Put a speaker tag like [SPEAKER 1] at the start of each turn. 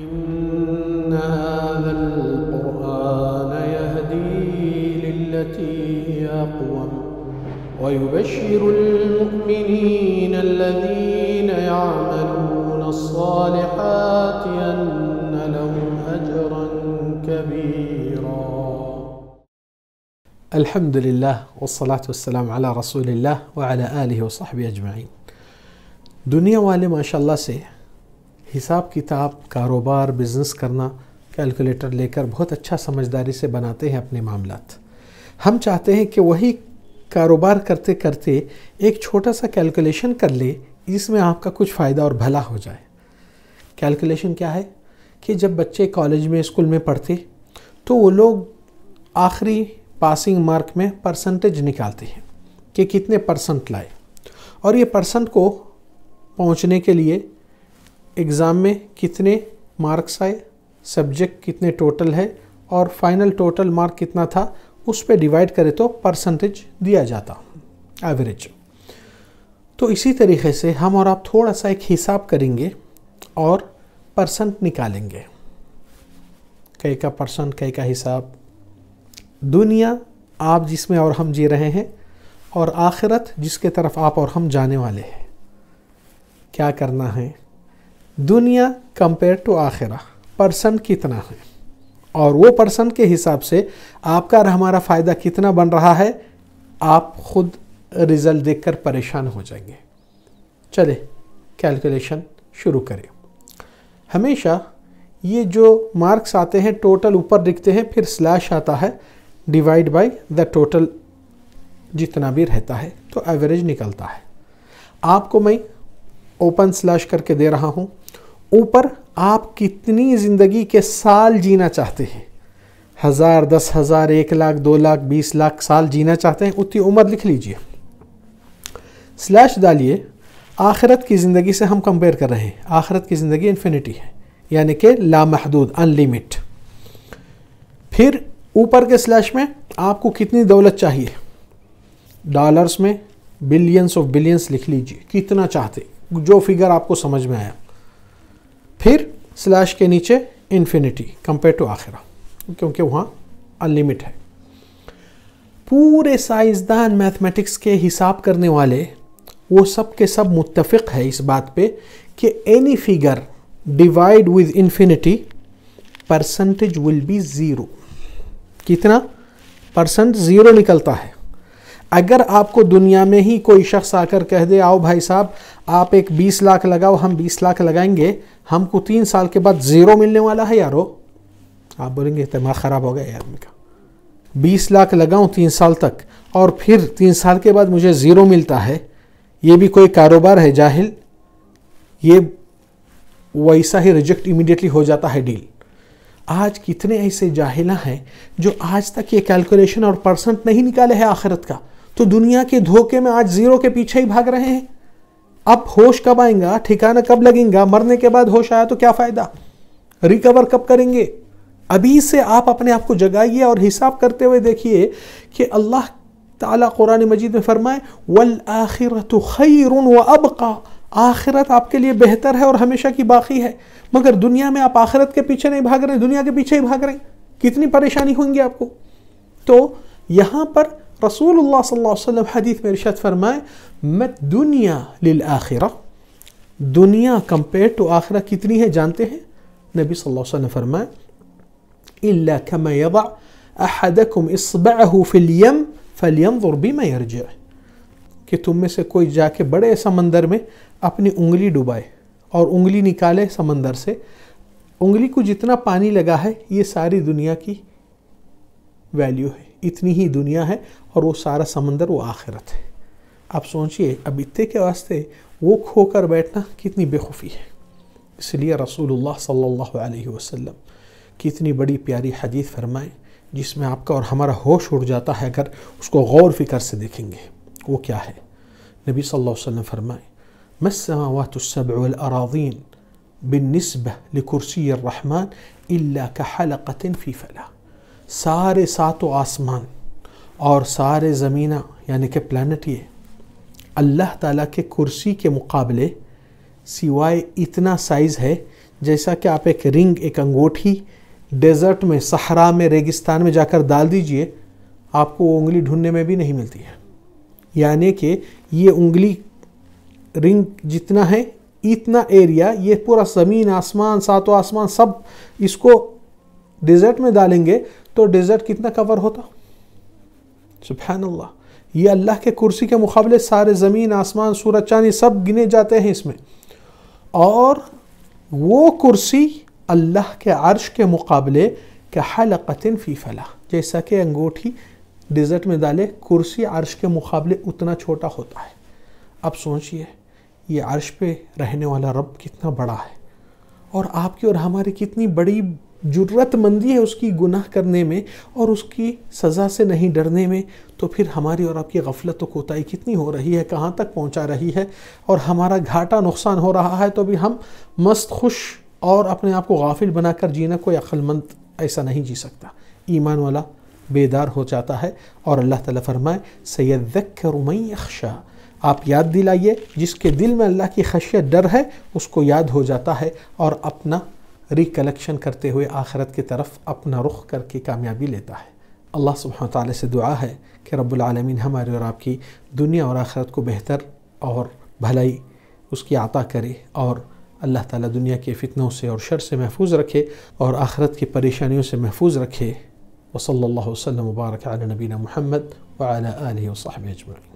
[SPEAKER 1] إن هذا القرآن يهدي للتي هي أقوم ويبشر المؤمنين الذين يعملون الصالحات أن لهم أجرا كبيرا الحمد لله والصلاة والسلام على رسول الله وعلى آله وصحبه أجمعين دنيا والي ما شاء الله سيح हिसाब किताब कारोबार बिज़नेस करना कैलकुलेटर लेकर बहुत अच्छा समझदारी से बनाते हैं अपने मामला हम चाहते हैं कि वही कारोबार करते करते एक छोटा सा कैलकुलेशन कर ले इसमें आपका कुछ फ़ायदा और भला हो जाए कैलकुलेशन क्या है कि जब बच्चे कॉलेज में स्कूल में पढ़ते तो वो लोग आखिरी पासिंग मार्क में परसेंटेज निकालते हैं कि कितने परसेंट लाए और ये परसेंट को पहुंचने के लिए एग्ज़ाम में कितने मार्क्स आए सब्जेक्ट कितने टोटल है और फाइनल टोटल मार्क कितना था उस पर डिवाइड करें तो परसेंटेज दिया जाता एवरेज तो इसी तरीके से हम और आप थोड़ा सा एक हिसाब करेंगे और परसेंट निकालेंगे कई का परसेंट कई का हिसाब दुनिया आप जिसमें और हम जी रहे हैं और आखिरत जिसके तरफ आप और हम जाने वाले हैं क्या करना है दुनिया कंपेयर टू आखिरा पर्सन कितना है और वो पर्सन के हिसाब से आपका और हमारा फ़ायदा कितना बन रहा है आप खुद रिज़ल्ट देखकर परेशान हो जाएंगे चले कैलकुलेशन शुरू करें हमेशा ये जो मार्क्स आते हैं टोटल ऊपर दिखते हैं फिर स्लैश आता है डिवाइड बाय द टोटल जितना भी रहता है तो एवरेज निकलता है आपको मैं ओपन स्लैश करके दे रहा हूँ ऊपर आप कितनी ज़िंदगी के साल जीना चाहते हैं हज़ार दस हज़ार एक लाख दो लाख बीस लाख साल जीना चाहते हैं उतनी उम्र लिख लीजिए स्लैश डालिए आखिरत की ज़िंदगी से हम कंपेयर कर रहे हैं आखिरत की ज़िंदगी इन्फिनिटी है यानी कि लामहदूद अनलिमिट फिर ऊपर के स्लैश में आपको कितनी दौलत चाहिए डॉलर्स में बिलियंस ऑफ बिलियंस लिख लीजिए कितना चाहते जो फिगर आपको समझ में आया फिर स्लैश के नीचे इन्फिनिटी कंपेयर टू आखिरा क्योंकि वहाँ अनलिमिट है पूरे साइंसदान मैथमेटिक्स के हिसाब करने वाले वो सब के सब मुतफ़ है इस बात पे कि any figure divide with infinity percentage will be zero कितना परसेंट ज़ीरो निकलता है अगर आपको दुनिया में ही कोई शख्स आकर कह दे आओ भाई साहब आप एक 20 लाख लगाओ हम 20 लाख लगाएंगे हमको तीन साल के बाद ज़ीरो मिलने वाला है यारो आप बोलेंगे दिमाग ख़राब हो गया यार आदमी का बीस लाख लगाऊँ तीन साल तक और फिर तीन साल के बाद मुझे ज़ीरो मिलता है ये भी कोई कारोबार है जाहिल ये वैसा ही रिजेक्ट इमीडिएटली हो जाता है डील आज कितने ऐसे जाहिला हैं जो आज तक ये कैलकुलेशन और परसेंट नहीं निकाले हैं आखिरत का तो दुनिया के धोखे में आज जीरो के पीछे ही भाग रहे हैं अब होश कब आएगा ठिकाना कब लगेगा मरने के बाद होश आया तो क्या फायदा रिकवर कब करेंगे अभी से आप अपने आप को जगाइए और हिसाब करते हुए देखिए कि अल्लाह ताला कुरान मजीद में फरमाए वल आखिरत खैर व अबका आखिरत आपके लिए बेहतर है और हमेशा की बाकी है मगर दुनिया में आप आखिरत के पीछे नहीं भाग रहे दुनिया के पीछे ही भाग रहे कितनी परेशानी होंगी आपको तो यहाँ पर रसूलुल्लाह सल्लल्लाहु अलैहि वसल्लम हदीथ में इरशाद फरमाए मत दुनिया लिल आखिरा दुनिया कंपेयर टू आखिरा कितनी है जानते हैं नबी सल्लल्लाहु अलैहि वसल्लम फरमाए इल्ला कमा यदा अहदकुम इसबअहु फिल यम फलयंजुर बिमा यरजअ कि तुम में से कोई जाके बड़े समंदर में अपनी उंगली डुबाए और उंगली निकाले समंदर से उंगली को जितना पानी लगा है ये सारी दुनिया की वैल्यू है اتنی ہی دنیا ہے اور وہ سارا سمندر وہ آخرت ہے آپ سوچئے اب اتنے کے واسطے وہ کھو کر بیٹھنا کتنی بے خوفی ہے اس لیے رسول اللہ صلی اللہ علیہ وسلم کتنی بڑی پیاری حدیث فرمائیں جس میں آپ کا اور ہمارا ہوش اڑ جاتا ہے اگر اس کو غور فکر سے دیکھیں گے وہ کیا ہے نبی صلی اللہ علیہ وسلم فرمائیں مس السماوات السبع والاراضین بالنسبة لكرسي الرحمن إلا كحلقة في فلاح सारे सातों आसमान और सारे ज़मीना यानी कि प्लानट ये अल्लाह ताला के कुर्सी के मुकाबले सिवाय इतना साइज़ है जैसा कि आप एक रिंग एक अंगूठी डेजर्ट में सहरा में रेगिस्तान में जाकर डाल दीजिए आपको वो उंगली ढूंढने में भी नहीं मिलती है यानी कि ये उंगली रिंग जितना है इतना एरिया ये पूरा ज़मीन आसमान सातों आसमान सब इसको डेजर्ट में डालेंगे तो डेजर्ट कितना कवर होता सुबहान अल्लाह ये अल्लाह के कुर्सी के मुकाबले सारे ज़मीन आसमान सूरज चांद सब गिने जाते हैं इसमें और वो कुर्सी अल्लाह के अर्श के मुकाबले कहलकतिन फ़ी फला जैसा कि अंगूठी डिज़र्ट में डाले कुर्सी अर्श के मुकाबले उतना छोटा होता है अब सोचिए ये अर्श पे रहने वाला रब कितना बड़ा है और आपकी और हमारी कितनी बड़ी ज़रूरतमंदी है उसकी गुनाह करने में और उसकी सज़ा से नहीं डरने में तो फिर हमारी और आपकी गफलत तो कोताही कितनी हो रही है कहाँ तक पहुँचा रही है और हमारा घाटा नुकसान हो रहा है तो भी हम मस्त खुश और अपने आप को गाफिल बनाकर जीना कोई अक्लमंद ऐसा नहीं जी सकता ईमान वाला बेदार हो जाता है और अल्लाह ताला फरमाए सैद रुमई अख्शा आप याद दिलाइए जिसके दिल में अल्लाह की खशियत डर है उसको याद हो जाता है और अपना रिकलेक्शन करते हुए आखरत की तरफ अपना रुख करके कामयाबी लेता है अल्लाह सुबह ताली से दुआ है कि रब्लमिन हमारे और आपकी दुनिया और आखरत को बेहतर और भलाई उसकी आता करे और अल्लाह ताला दुनिया के फितनों से और शर से महफूज रखे और आखरत की परेशानियों से महफूज रखे वसल वसलम मुबारक नबीना महमद वाल वसाब अजमैन